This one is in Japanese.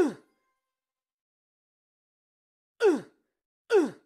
うんうんう